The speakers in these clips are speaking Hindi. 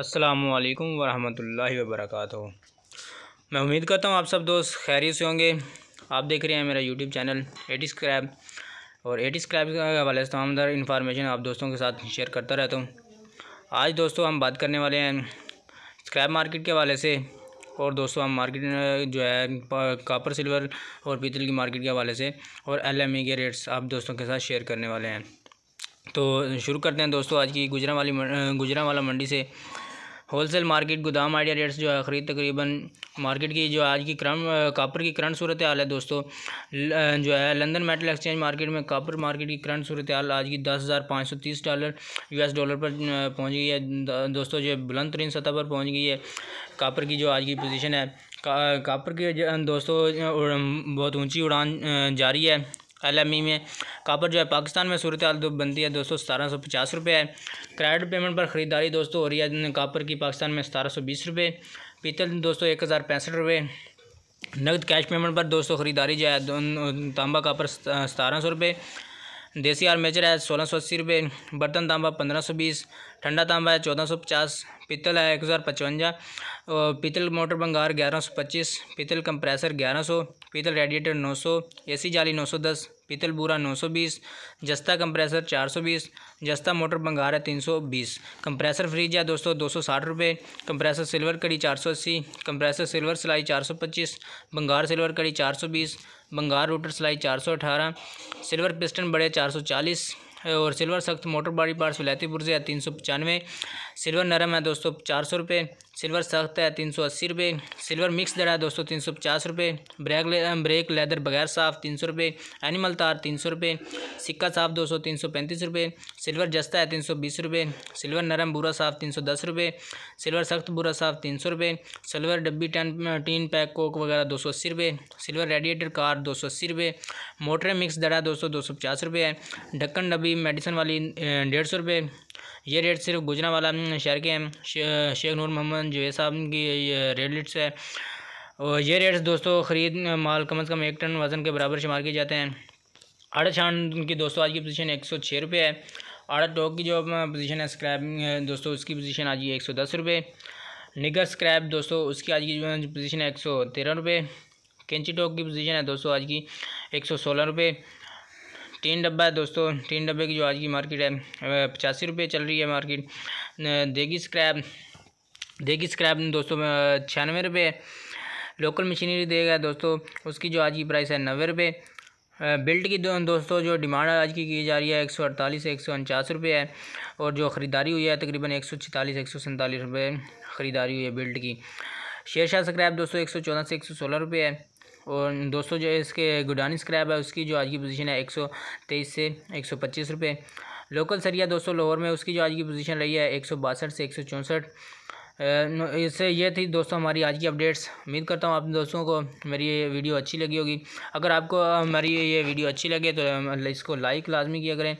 असलकम वरहमल वरक़ मैं उम्मीद करता हूँ आप सब दोस्त खैरियत से होंगे आप देख रहे हैं मेरा यूट्यूब चैनल एटी स्क्रैब और एटी स्क्रैब के हवाले से तमाम दर इन्फॉर्मेशन आप दोस्तों के साथ शेयर करता रहता हूँ आज दोस्तों हम बात करने वाले हैं स्क्रैप मार्केट के हवाले से और दोस्तों हम मार्केट जो है कापर सिल्वर और पीतल की मार्केट के हवाले से और एलएमई के रेट्स आप दोस्तों के साथ शेयर करने वाले हैं तो शुरू करते हैं दोस्तों आज की गुजरा वाली गुजरा वाला मंडी से होलसेल मार्केट गोदाम आइडिया रेट्स जो है ख़रीद तकरीबन मार्केट की जो आज की क्रम कापर की करंट सूरत हाल है दोस्तों जो है लंदन मेटल एक्सचेंज मार्केट में कापर मार्केट की करंट सूरत हाल आज की दस हज़ार पाँच सौ तीस डॉलर यूएस डॉलर पर पहुंच गई है दोस्तों जो बुलंद तरीन सतह पर पहुंच गई है कापर की जो आज की पोजीशन है का, कापर की दोस्तों बहुत ऊँची उड़ान जारी है एलएमई में कापर जो है पाकिस्तान में सूरत हाल बनती है दोस्तों सतारह सौ पचास रुपये है क्रेडिट पेमेंट पर ख़रीदारी दोस्तों हो रही है कापर की पाकिस्तान में सतारह सौ बीस रुपये पीतल दोस्तों एक हज़ार पैंसठ रुपये नकद कैश पेमेंट पर दोस्तों ख़रीदारी जो है तांबा कापर सतारह सौ रुपये देसी आर मेजर है सोलह सौ अस्सी रुपये बर्तन तांबा पंद्रह सौ बीस ठंडा तांबा है चौदह सौ पचास पीतल है एक हज़ार पचवंजा और पीतल मोटर बंगार ग्यारह सौ पच्चीस पीतल कंप्रेसर ग्यारह सौ पीतल रेडिएटर नौ सौ ए सी जाली नौ सौ दस पीतल बुरा 920 जस्ता कंप्रेसर 420 जस्ता मोटर बंगारा 320 कंप्रेसर फ्रीज है दोस्तों दो सौ साठ रुपये कंप्रेसर सिल्वर कड़ी 480 कंप्रेसर सिल्वर सिलाई 425 बंगार सिल्वर कड़ी 420 बंगार रूटर सिलाई 418 सिल्वर पिस्टन बड़े 440 और सिल्वर सख्त मोटर बॉडी पार्ट्स विलायती से है तीन सौ पचानवे सिल्वर नरम है दोस्तों चार सौ रुपये सिल्वर सख्त है तीन सौ अस्सी रुपये सिल्वर मिक्स दड़ा है दोस्तों तीन सौ पचास रुपये ब्रेक ले, ब्रेक लेदर बगैर साफ तीन सौ रुपये एनिमल तार तीन सौ रुपये सिक्का साफ दो सौ तीन सौ पैंतीस रुपये सिल्वर जस्ता है तीन सौ बीस रुपये सिल्वर नरम बुरा साफ तीन सौ दस रुपये सिल्वर सख्त बुरा साफ तीन सौ रुपये सिल्वर डब्बी टन टीन पैक कोक वगैरह दो सौ अस्सी रुपये सिल्वर रेडिएटर कार दो सौ अस्सी रुपये मोटर मिक्स दड़ा दो सौ दो सौ पचास रुपये है ढक्कन डब्बी मेडिसन वाली डेढ़ सौ रुपये ये रेट सिर्फ गुजरावाला हम्म, शहर के हैं हम्म, शेख नूर मोहम्मद जुवेद साहब की रेड लिस्ट है और ये रेट्स दोस्तों ख़रीद माल कम अज़ कम एक टन वज़न के बराबर शुमार किए जाते हैं आड़ा छान की दोस्तों आज की पोजीशन एक सौ छः रुपये है आड़ा टॉक की जो पोजीशन है स्क्रैप दोस्तों उसकी पोजीशन आज की एक सौ दस रुपये निगर स्क्रैप दोस्तों उसकी आज की पोजीशन है एक सौ तेरह रुपये कैंची टॉक की पोजीशन है दोस्तों आज की एक सौ सोलह रुपये तीन डब्बा है दोस्तों तीन डब्बे की जो आज की मार्केट है पचासी रुपये चल रही है मार्केट देगी स्क्रैप देगी स्क्रैप दोस्तों छियानवे रुपये लोकल मशीनरी देगा दोस्तों उसकी जो आज की प्राइस है नब्बे रुपये बिल्ट की दो, दोस्तों जो डिमांड आज की की जा रही है एक सौ अड़तालीस से एक सौ उनचास रुपये है और जो ख़रीदारी हुई है तकरीबन एक सौ छतालीस एक सौ सैंतालीस रुपये ख़रीदारी हुई है बिल्ट की शेरशाह स्क्रैप दोस्तों एक सौ चौदह से एक सौ सोलह रुपये है और दोस्तों जो इसके गुडानी स्क्रैप है उसकी जो आज की पोजीशन है एक सौ तेईस से एक सौ पच्चीस रुपये लोकल सरिया दोस्तों लाहौर में उसकी जो आज की पोजीशन रही है एक सौ बासठ से एक सौ चौंसठ इससे ये थी दोस्तों हमारी आज की अपडेट्स उम्मीद करता हूँ आप दोस्तों को मेरी ये वीडियो अच्छी लगी होगी अगर आपको हमारी ये वीडियो अच्छी लगे तो मतलब इसको लाइक लाजमी किया करें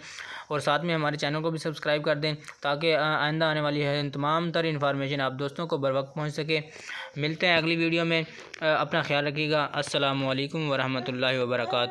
और साथ में हमारे चैनल को भी सब्सक्राइब कर दें ताकि आइंदा आने वाली है तमाम तर इन्फॉर्मेशन आप दोस्तों को बर वक्त पहुँच सके मिलते हैं अगली वीडियो में अपना ख्याल रखिएगा असलकम वरहमल वर्का